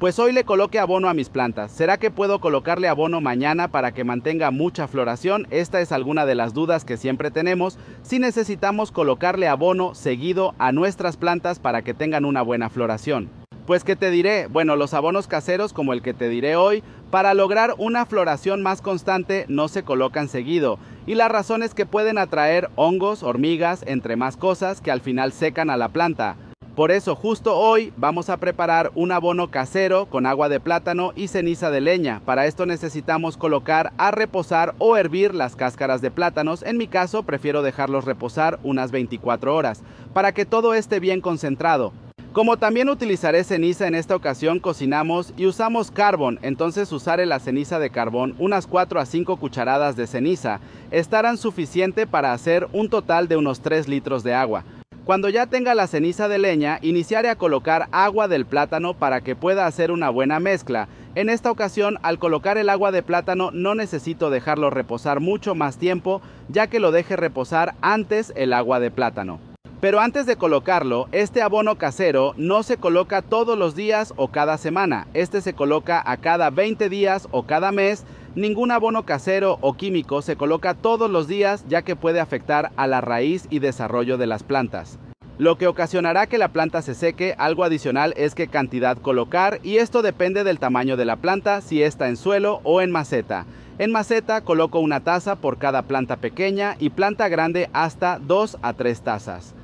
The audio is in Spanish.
Pues hoy le coloque abono a mis plantas. ¿Será que puedo colocarle abono mañana para que mantenga mucha floración? Esta es alguna de las dudas que siempre tenemos si necesitamos colocarle abono seguido a nuestras plantas para que tengan una buena floración. Pues que te diré, bueno, los abonos caseros como el que te diré hoy, para lograr una floración más constante no se colocan seguido y la razón es que pueden atraer hongos, hormigas, entre más cosas que al final secan a la planta. Por eso justo hoy vamos a preparar un abono casero con agua de plátano y ceniza de leña. Para esto necesitamos colocar a reposar o hervir las cáscaras de plátanos. En mi caso prefiero dejarlos reposar unas 24 horas para que todo esté bien concentrado. Como también utilizaré ceniza en esta ocasión cocinamos y usamos carbón, entonces usaré la ceniza de carbón, unas 4 a 5 cucharadas de ceniza, estarán suficiente para hacer un total de unos 3 litros de agua. Cuando ya tenga la ceniza de leña, iniciaré a colocar agua del plátano para que pueda hacer una buena mezcla. En esta ocasión, al colocar el agua de plátano no necesito dejarlo reposar mucho más tiempo, ya que lo deje reposar antes el agua de plátano. Pero antes de colocarlo, este abono casero no se coloca todos los días o cada semana, este se coloca a cada 20 días o cada mes Ningún abono casero o químico se coloca todos los días ya que puede afectar a la raíz y desarrollo de las plantas. Lo que ocasionará que la planta se seque, algo adicional es qué cantidad colocar y esto depende del tamaño de la planta, si está en suelo o en maceta. En maceta coloco una taza por cada planta pequeña y planta grande hasta 2 a 3 tazas.